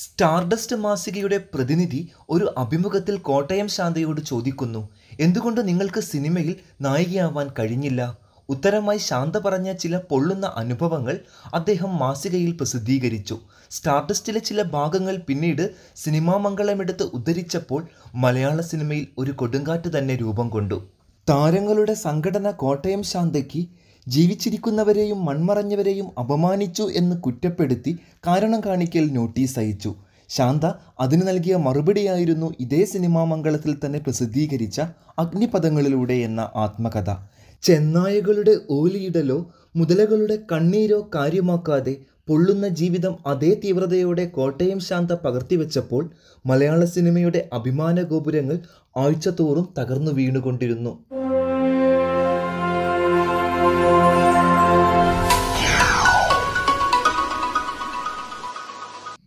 Stardust മാസികയുടെ പ്രതിനിധി ഒരു അഭിമുഖത്തിൽ കോട്ടയം ശാന്തയോട് ചോദിക്കുന്നു എന്തുകൊണ്ട് നിങ്ങൾക്ക് സിനിമയിൽ നായികയാവാൻ കഴിഞ്ഞില്ല ഉത്തരമായി ശാന്ത പറഞ്ഞ ചില പൊള്ളുന്ന അനുഭവങ്ങൾ അദ്ദേഹം മാസികയിൽ പ്രസിദ്ധീകരിച്ചു സ്റ്റാർഡസ്റ്റിലെ ചില ഭാഗങ്ങൾ പിന്നീട് സിനിമാ മംഗളമെടുത്ത് ഉദ്ധരിച്ചപ്പോൾ മലയാള സിനിമയിൽ ഒരു കൊടുങ്കാറ്റ് തന്നെ രൂപം കൊണ്ടു താരങ്ങളുടെ സംഘടന കോട്ടയം ശാന്തയ്ക്ക് ജീവിച്ചിരിക്കുന്നവരെയും മൺമറഞ്ഞവരെയും അപമാനിച്ചു എന്ന് കുറ്റപ്പെടുത്തി കാരണം കാണിക്കൽ നോട്ടീസ് അയച്ചു ശാന്ത അതിന് നൽകിയ മറുപടിയായിരുന്നു ഇതേ സിനിമാ മംഗളത്തിൽ തന്നെ പ്രസിദ്ധീകരിച്ച അഗ്നിപഥങ്ങളിലൂടെ എന്ന ആത്മകഥ ചെന്നായകളുടെ ഓലിയിടലോ മുതലകളുടെ കണ്ണീരോ കാര്യമാക്കാതെ പൊള്ളുന്ന ജീവിതം അതേ തീവ്രതയോടെ കോട്ടയം ശാന്ത പകർത്തിവെച്ചപ്പോൾ മലയാള സിനിമയുടെ അഭിമാന ഗോപുരങ്ങൾ ആഴ്ചതോറും തകർന്നു വീണുകൊണ്ടിരുന്നു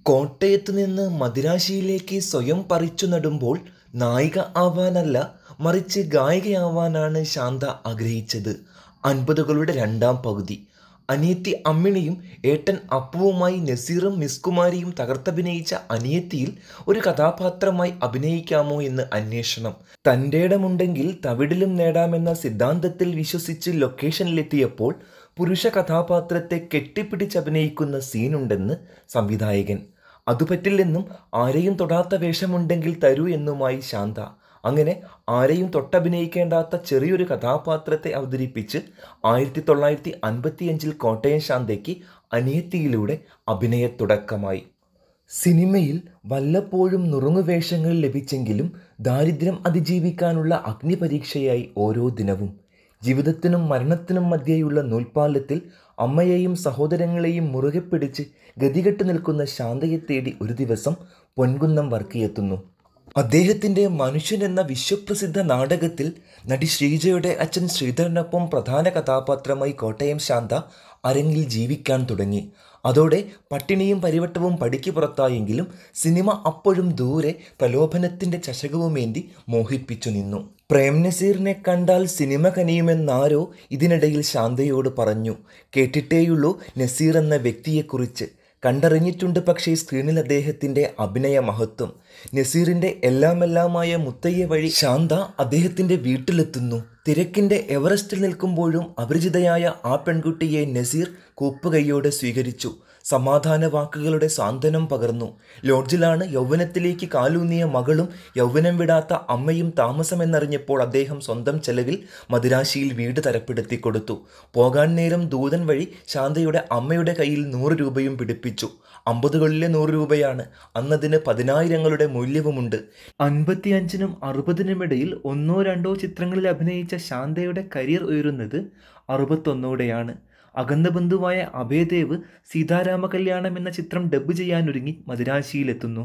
കോട്ടയത്തു നിന്ന് മദിരാശിയിലേക്ക് സ്വയം പറിച്ചു നടുമ്പോൾ നായിക ആവാനല്ല മറിച്ച് ഗായികയാവാനാണ് ശാന്ത ആഗ്രഹിച്ചത് അൻപതുകളുടെ രണ്ടാം പകുതി അനിയത്തി അമ്മിണിയും ഏട്ടൻ അപ്പുവുമായി നസീറും മിസ്കുമാരിയും തകർത്തഭിനയിച്ച അനിയത്തിയിൽ ഒരു കഥാപാത്രമായി അഭിനയിക്കാമോ എന്ന് അന്വേഷണം തൻ്റെടമുണ്ടെങ്കിൽ തവിടിലും നേടാമെന്ന സിദ്ധാന്തത്തിൽ വിശ്വസിച്ച് ലൊക്കേഷനിലെത്തിയപ്പോൾ പുരുഷ കഥാപാത്രത്തെ കെട്ടിപ്പിടിച്ചഭിനയിക്കുന്ന സീനുണ്ടെന്ന് സംവിധായകൻ അതു പറ്റില്ലെന്നും ആരെയും തൊടാത്ത വേഷമുണ്ടെങ്കിൽ തരൂ എന്നുമായി ശാന്ത അങ്ങനെ ആരെയും തൊട്ടഭിനയിക്കേണ്ടാത്ത ചെറിയൊരു കഥാപാത്രത്തെ അവതരിപ്പിച്ച് ആയിരത്തി തൊള്ളായിരത്തി അൻപത്തിയഞ്ചിൽ കോട്ടയം ശാന്തയ്ക്ക് അനിയത്തിയിലൂടെ അഭിനയ തുടക്കമായി സിനിമയിൽ വല്ലപ്പോഴും നുറുങ്ങുവേഷങ്ങൾ ലഭിച്ചെങ്കിലും ദാരിദ്ര്യം അതിജീവിക്കാനുള്ള അഗ്നിപരീക്ഷയായി ഓരോ ദിനവും ജീവിതത്തിനും മരണത്തിനും മധ്യേയുള്ള നൂൽപ്പാലത്തിൽ അമ്മയെയും സഹോദരങ്ങളെയും മുറുകെ പിടിച്ച് ഗതികെട്ട് നിൽക്കുന്ന ശാന്തയെ തേടി ഒരു ദിവസം പൊൻകുന്നം വർക്കിയെത്തുന്നു അദ്ദേഹത്തിൻ്റെ മനുഷ്യൻ എന്ന വിശ്വപ്രസിദ്ധ നാടകത്തിൽ നടി ശ്രീജയുടെ അച്ഛൻ ശ്രീധരനൊപ്പം പ്രധാന കഥാപാത്രമായി കോട്ടയം ശാന്ത അരങ്ങിൽ ജീവിക്കാൻ തുടങ്ങി അതോടെ പട്ടിണിയും പരിവട്ടവും പടിക്ക് പുറത്തായെങ്കിലും സിനിമ അപ്പോഴും ദൂരെ പ്രലോഭനത്തിൻ്റെ ചഷകവുമേന്തി മോഹിപ്പിച്ചു നിന്നു പ്രേം നസീറിനെ കണ്ടാൽ സിനിമ കനിയുമെന്നാരോ ഇതിനിടയിൽ ശാന്തയോട് പറഞ്ഞു കേട്ടിട്ടേയുള്ളൂ നസീർ എന്ന വ്യക്തിയെക്കുറിച്ച് കണ്ടറിഞ്ഞിട്ടുണ്ട് പക്ഷേ സ്ക്രീനിൽ അദ്ദേഹത്തിൻ്റെ അഭിനയ മഹത്വം നസീറിൻ്റെ എല്ലാമെല്ലാമായ മുത്തയ്യ വഴി ശാന്ത അദ്ദേഹത്തിൻ്റെ വീട്ടിലെത്തുന്നു തിരക്കിൻ്റെ എവറസ്റ്റിൽ നിൽക്കുമ്പോഴും അപരിചിതയായ ആ പെൺകുട്ടിയെ നസീർ കൂപ്പുകൈയോടെ സ്വീകരിച്ചു സമാധാന വാക്കുകളുടെ സാന്ത്വനം പകർന്നു ലോഡ്ജിലാണ് യൗവനത്തിലേക്ക് കാലൂന്നിയ മകളും യൗവനം വിടാത്ത അമ്മയും താമസമെന്നറിഞ്ഞപ്പോൾ അദ്ദേഹം സ്വന്തം ചെലവിൽ മദുരാശിയിൽ വീട് തരപ്പെടുത്തി കൊടുത്തു പോകാൻ നേരം ദൂതൻ വഴി ശാന്തയുടെ അമ്മയുടെ കയ്യിൽ നൂറ് രൂപയും പിടിപ്പിച്ചു അമ്പതുകളിലെ നൂറ് രൂപയാണ് അന്നതിന് പതിനായിരങ്ങളുടെ മൂല്യവുമുണ്ട് അൻപത്തിയഞ്ചിനും അറുപതിനും ഇടയിൽ ഒന്നോ രണ്ടോ ചിത്രങ്ങളിൽ അഭിനയിച്ച ശാന്തയുടെ കരിയർ ഉയരുന്നത് അറുപത്തൊന്നോടെയാണ് അകന്തബന്ധുവായ അഭയദേവ് സീതാരാമ കല്യാണം എന്ന ചിത്രം ഡബ്ബ് ചെയ്യാനൊരുങ്ങി മദുരാശിയിലെത്തുന്നു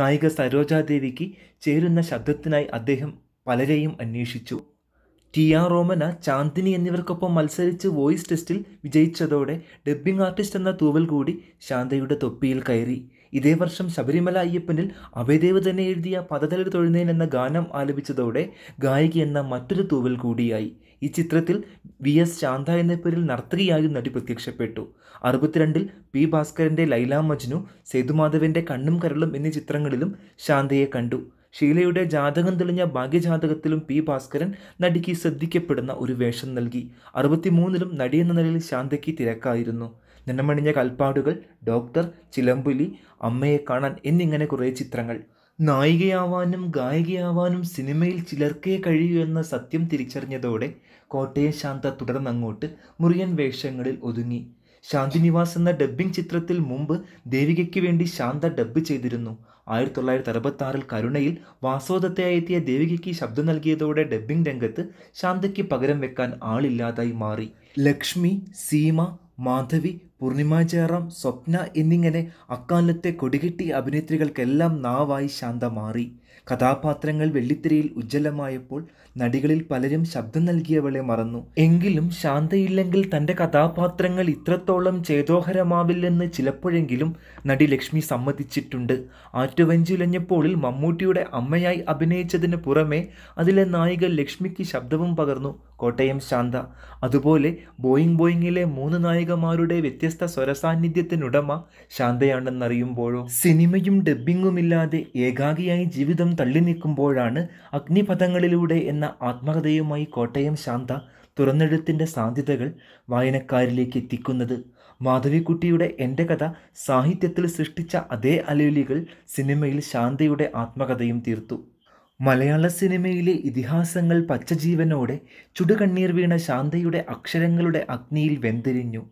നായിക സരോജാദേവിക്ക് ചേരുന്ന ശബ്ദത്തിനായി അദ്ദേഹം പലരെയും അന്വേഷിച്ചു ടി ആർ റോമന ചാന്ദിനി എന്നിവർക്കൊപ്പം മത്സരിച്ച് വോയിസ് ടെസ്റ്റിൽ വിജയിച്ചതോടെ ഡബ്ബിംഗ് ആർട്ടിസ്റ്റ് എന്ന തൂവൽ കൂടി ശാന്തയുടെ തൊപ്പിയിൽ കയറി ഇതേ വർഷം ശബരിമല അയ്യപ്പനിൽ അഭയദേവ് തന്നെ എഴുതിയ പദതലൊരു തൊഴുന്നേൻ എന്ന ഗാനം ആലപിച്ചതോടെ ഗായിക എന്ന മറ്റൊരു തൂവൽ കൂടിയായി ഈ ചിത്രത്തിൽ വി എസ് ശാന്ത എന്ന പേരിൽ നർത്തകിയായി നടി പ്രത്യക്ഷപ്പെട്ടു അറുപത്തിരണ്ടിൽ പി ഭാസ്കരൻ്റെ ലൈല മജ്നു സേതുമാധവൻ്റെ കണ്ണും കരളും എന്നീ ചിത്രങ്ങളിലും ശാന്തയെ കണ്ടു ഷീലയുടെ ജാതകം തെളിഞ്ഞ ഭാഗ്യജാതകത്തിലും പി ഭാസ്കരൻ നടിക്ക് ശ്രദ്ധിക്കപ്പെടുന്ന ഒരു വേഷം നൽകി അറുപത്തിമൂന്നിലും നടി എന്ന നിലയിൽ ശാന്തയ്ക്ക് തിരക്കായിരുന്നു നിണമണിഞ്ഞ കൽപ്പാടുകൾ ഡോക്ടർ ചിലമ്പുലി അമ്മയെ കാണാൻ എന്നിങ്ങനെ കുറേ ചിത്രങ്ങൾ നായികയാവാനും ഗായികയാവാനും സിനിമയിൽ ചിലർക്കേ കഴിയൂ എന്ന സത്യം തിരിച്ചറിഞ്ഞതോടെ കോട്ടയം ശാന്ത തുടർന്നങ്ങോട്ട് മുറിയൻ വേഷങ്ങളിൽ ഒതുങ്ങി ശാന്തിനിവാസ് എന്ന ഡബ്ബിംഗ് ചിത്രത്തിൽ മുമ്പ് ദേവികയ്ക്ക് വേണ്ടി ശാന്ത ഡബ്ബ് ചെയ്തിരുന്നു ആയിരത്തി തൊള്ളായിരത്തി അറുപത്തി ആറിൽ കരുണയിൽ വാസോദത്തയായി എത്തിയ ദേവികയ്ക്ക് ശബ്ദം നൽകിയതോടെ ഡബ്ബിംഗ് രംഗത്ത് ശാന്തയ്ക്ക് പകരം വെക്കാൻ ആളില്ലാതായി മാറി ലക്ഷ്മി സീമ മാധവി പൂർണിമ ജയറാം സ്വപ്ന എന്നിങ്ങനെ അക്കാലത്തെ കൊടികെട്ടി അഭിനേത്രികൾക്കെല്ലാം നാവായി ശാന്ത മാറി കഥാപാത്രങ്ങൾ വെള്ളിത്തിരയിൽ ഉജ്ജ്വലമായപ്പോൾ നടികളിൽ പലരും ശബ്ദം നൽകിയവളെ മറന്നു എങ്കിലും ശാന്തയില്ലെങ്കിൽ തൻ്റെ കഥാപാത്രങ്ങൾ ഇത്രത്തോളം ചേതോഹരമാവില്ലെന്ന് ചിലപ്പോഴെങ്കിലും നടി ലക്ഷ്മി സമ്മതിച്ചിട്ടുണ്ട് ആറ്റുവഞ്ചുലഞ്ഞപ്പോളിൽ മമ്മൂട്ടിയുടെ അമ്മയായി അഭിനയിച്ചതിന് പുറമെ അതിലെ നായിക ലക്ഷ്മിക്ക് ശബ്ദവും പകർന്നു കോട്ടയം ശാന്ത അതുപോലെ ബോയിങ് ബോയിങ്ങിലെ മൂന്ന് നായികമാരുടെ വ്യത്യസ്ത വ്യത്യസ്ത സ്വരസാന്നിധ്യത്തിനുടമ ശാന്തയാണെന്നറിയുമ്പോഴോ സിനിമയും ഡബ്ബിങ്ങുമില്ലാതെ ഏകാഗിയായി ജീവിതം തള്ളി നിൽക്കുമ്പോഴാണ് അഗ്നിപഥങ്ങളിലൂടെ എന്ന ആത്മകഥയുമായി കോട്ടയം ശാന്ത തുറന്നെഴുത്തിൻ്റെ സാധ്യതകൾ വായനക്കാരിലേക്ക് എത്തിക്കുന്നത് മാധവിക്കുട്ടിയുടെ എൻ്റെ കഥ സാഹിത്യത്തിൽ സൃഷ്ടിച്ച അതേ അലലികൾ സിനിമയിൽ ശാന്തയുടെ ആത്മകഥയും തീർത്തു മലയാള സിനിമയിലെ ഇതിഹാസങ്ങൾ പച്ചജീവനോടെ ചുടുകണ്ണീർ വീണ ശാന്തയുടെ അക്ഷരങ്ങളുടെ അഗ്നിയിൽ വെന്തിരിഞ്ഞു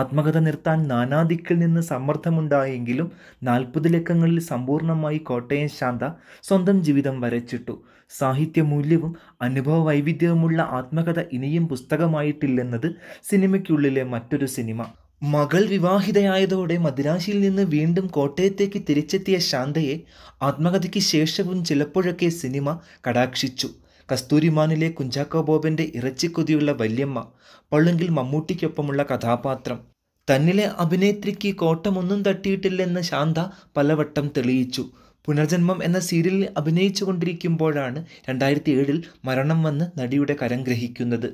ആത്മകഥ നിർത്താൻ നാനാദിക്കിൽ നിന്ന് സമ്മർദ്ദമുണ്ടായെങ്കിലും നാൽപ്പത് ലക്കങ്ങളിൽ സമ്പൂർണ്ണമായി കോട്ടയം ശാന്ത സ്വന്തം ജീവിതം വരച്ചിട്ടു സാഹിത്യമൂല്യവും അനുഭവ വൈവിധ്യവുമുള്ള ആത്മകഥ ഇനിയും പുസ്തകമായിട്ടില്ലെന്നത് സിനിമയ്ക്കുള്ളിലെ മറ്റൊരു സിനിമ മകൾ വിവാഹിതയായതോടെ മദ്രാശിയിൽ നിന്ന് വീണ്ടും കോട്ടയത്തേക്ക് തിരിച്ചെത്തിയ ശാന്തയെ ആത്മകഥയ്ക്ക് ശേഷവും ചിലപ്പോഴൊക്കെ സിനിമ കടാക്ഷിച്ചു കസ്തൂരിമാനിലെ കുഞ്ചാക്കോ ബോബൻ്റെ ഇറച്ചിക്കൊതിയുള്ള വല്യമ്മ പള്ളുങ്കിൽ മമ്മൂട്ടിക്കൊപ്പമുള്ള കഥാപാത്രം തന്നിലെ അഭിനേത്രിക്ക് കോട്ടമൊന്നും തട്ടിയിട്ടില്ലെന്ന് ശാന്ത പലവട്ടം തെളിയിച്ചു പുനർജന്മം എന്ന സീരിയലിൽ അഭിനയിച്ചു കൊണ്ടിരിക്കുമ്പോഴാണ് രണ്ടായിരത്തി ഏഴിൽ മരണം വന്ന് നടിയുടെ കരം ഗ്രഹിക്കുന്നത്